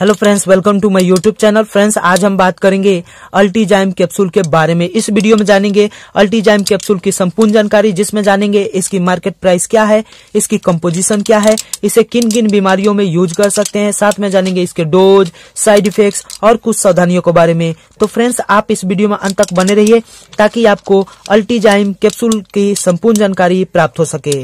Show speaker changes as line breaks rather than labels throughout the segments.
hello friends welcome to my YouTube channel friends आज हम बात करेंगे अल्टीजाइम कैप्सूल के बारे में इस वीडियो में जानेंगे अल्टीजाइम कैप्सूल की संपूर्ण जानकारी जिसमें जानेंगे इसकी मार्केट प्राइस क्या है इसकी कंपोजिशन क्या है इसे किन किन बीमारियों में यूज कर सकते हैं साथ में जानेंगे इसके डोज साइड इफेक्ट और कुछ सावधानियों के बारे में तो फ्रेंड्स आप इस वीडियो में अंत तक बने रहिए ताकि आपको अल्टीजाइम कैप्सूल की संपूर्ण जानकारी प्राप्त हो सके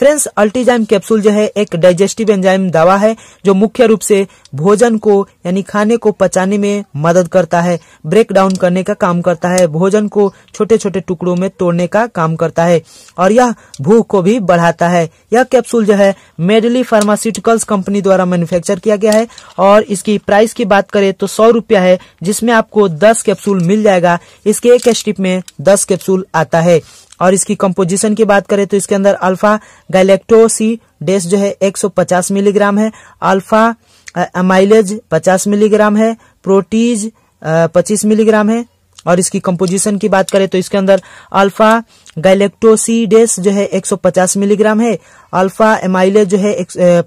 फ्रेंड्स अल्टीजाइम कैप्सूल जो है एक डाइजेस्टिव एंजाइम दवा है जो मुख्य रूप से भोजन को यानी खाने को पचाने में मदद करता है ब्रेक डाउन करने का काम करता है भोजन को छोटे छोटे टुकड़ों में तोड़ने का काम करता है और यह भूख को भी बढ़ाता है यह कैप्सूल जो है मेडली फार्मास्यूटिकल्स कंपनी द्वारा मैन्युफैक्चर किया गया है और इसकी प्राइस की बात करें तो सौ रूपया है जिसमें आपको दस कैप्सूल मिल जाएगा इसके एक स्ट्रिप में दस कैप्सूल आता है और इसकी कंपोजिशन की बात करें तो इसके अंदर अल्फा गैलेक्टोसी डेस जो है 150 मिलीग्राम है अल्फा अमाइलेज 50 मिलीग्राम है प्रोटीज 25 मिलीग्राम है और इसकी कंपोजिशन की बात करें तो इसके अंदर अल्फा गैलेक्टोसीडेस जो है 150 मिलीग्राम है अल्फा एमाइलेज जो है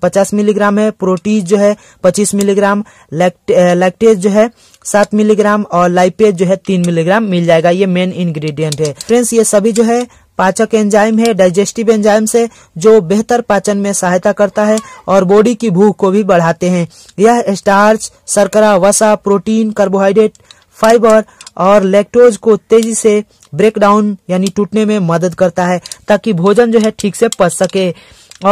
50 मिलीग्राम है प्रोटीज जो है 25 मिलीग्राम लैक्टेज जो है सात मिलीग्राम और लाइपेज जो है तीन मिलीग्राम मिल जाएगा ये मेन इंग्रेडिएंट है फ्रेंड्स ये सभी जो है पाचक एंजाइम है डाइजेस्टिव एंजाइम से जो बेहतर पाचन में सहायता करता है और बॉडी की भूख को भी बढ़ाते हैं यह स्टार्च शर्करा वसा प्रोटीन कार्बोहाइड्रेट फाइबर और लेक्टोज को तेजी से ब्रेक डाउन यानी टूटने में मदद करता है ताकि भोजन जो है ठीक से पच सके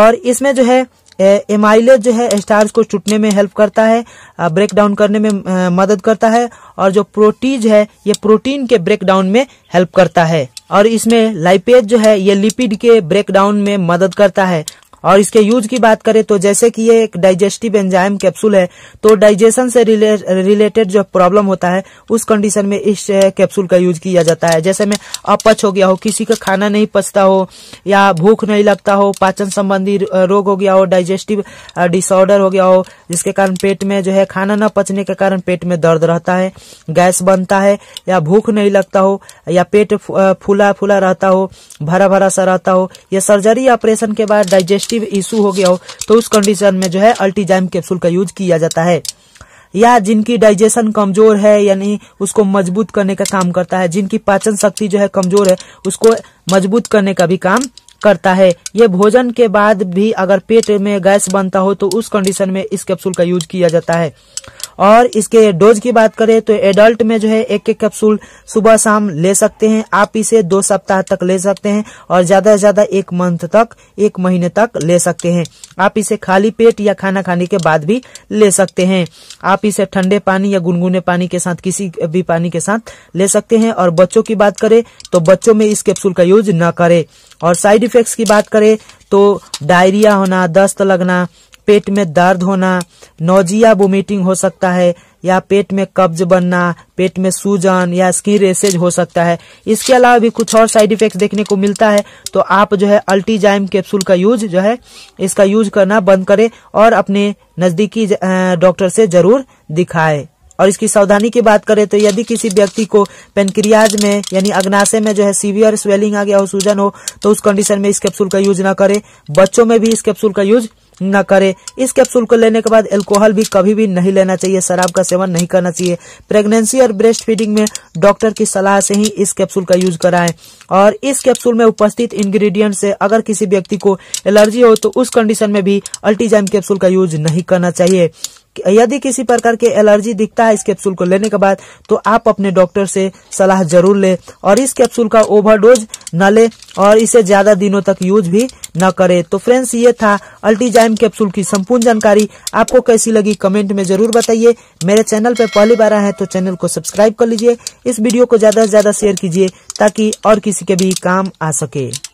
और इसमें जो है एमाइलेज जो है स्टार्स को टूटने में हेल्प करता है ब्रेक डाउन करने में मदद करता है और जो प्रोटीज है ये प्रोटीन के ब्रेक डाउन में हेल्प करता है और इसमें लाइपेज जो है ये लिपिड के ब्रेक डाउन में मदद करता है और इसके यूज की बात करें तो जैसे कि ये एक डाइजेस्टिव एंजाइम कैप्सूल है तो डाइजेशन से रिले, रिलेटेड जो प्रॉब्लम होता है उस कंडीशन में इस कैप्सूल का यूज किया जाता है जैसे में अपच हो गया हो किसी का खाना नहीं पचता हो या भूख नहीं लगता हो पाचन संबंधी रोग हो गया हो डाइजेस्टिव डिसऑर्डर हो गया हो जिसके कारण पेट में जो है खाना न पचने के कारण पेट में दर्द रहता है गैस बनता है या भूख नहीं लगता हो या पेट फूला फूला रहता हो भरा भरा सा रहता हो या सर्जरी ऑपरेशन के बाद डाइजेस्ट डाइजेस्टिव इशू हो गया हो तो उस कंडीशन में जो है अल्टीजाइम कैप्सूल का यूज किया जाता है या जिनकी डाइजेशन कमजोर है यानी उसको मजबूत करने का काम करता है जिनकी पाचन शक्ति जो है कमजोर है उसको मजबूत करने का भी काम करता है ये भोजन के बाद भी अगर पेट में गैस बनता हो तो उस कंडीशन में इस कैप्सूल का यूज किया जाता है और इसके डोज की बात करें तो एडल्ट में जो है एक एक कैप्सूल सुबह शाम ले सकते हैं आप इसे दो सप्ताह तक ले सकते हैं और ज्यादा से ज्यादा एक मंथ तक एक महीने तक ले सकते हैं आप इसे खाली पेट या खाना खाने के बाद भी ले सकते हैं आप इसे ठंडे पानी या गुनगुने पानी के साथ किसी भी पानी के साथ ले सकते हैं और बच्चों की बात करें तो बच्चों में इस कैप्सूल का यूज न करें और साइड इफेक्ट्स की बात करें तो डायरिया होना दस्त लगना पेट में दर्द होना नोजिया वोमिटिंग हो सकता है या पेट में कब्ज बनना पेट में सूजन या स्किन रेसेज हो सकता है इसके अलावा भी कुछ और साइड इफेक्ट देखने को मिलता है तो आप जो है अल्टीजाइम कैप्सूल का यूज जो है इसका यूज करना बंद करें और अपने नजदीकी डॉक्टर से जरूर दिखाए और इसकी सावधानी की बात करें तो यदि किसी व्यक्ति को पेनक्रियाज में यानी अग्नाशय में जो है सीवियर स्वेलिंग आ गया हो सूजन हो तो उस कंडीशन में इस कैप्सूल का यूज ना करें बच्चों में भी इस कैप्सूल का यूज न करे इस कैप्सूल को लेने के बाद एल्कोहल भी कभी भी नहीं लेना चाहिए शराब का सेवन नहीं करना चाहिए प्रेगनेंसी और ब्रेस्ट फीडिंग में डॉक्टर की सलाह से ही इस कैप्सूल का यूज कराएं और इस कैप्सूल में उपस्थित इंग्रेडिएंट से अगर किसी व्यक्ति को एलर्जी हो तो उस कंडीशन में भी अल्टीजाइम कैप्सूल का यूज नहीं करना चाहिए यदि किसी प्रकार के एलर्जी दिखता है इस कैप्सूल को लेने के बाद तो आप अपने डॉक्टर से सलाह जरूर ले और इस कैप्सूल का ओवरडोज न ले और इसे ज्यादा दिनों तक यूज भी न करे तो फ्रेंड्स ये था अल्टीजाइम कैप्सूल की संपूर्ण जानकारी आपको कैसी लगी कमेंट में जरूर बताइए मेरे चैनल पर पहली बार आए हैं तो चैनल को सब्सक्राइब कर लीजिए इस वीडियो को ज्यादा से ज्यादा शेयर कीजिए ताकि और किसी के भी काम आ सके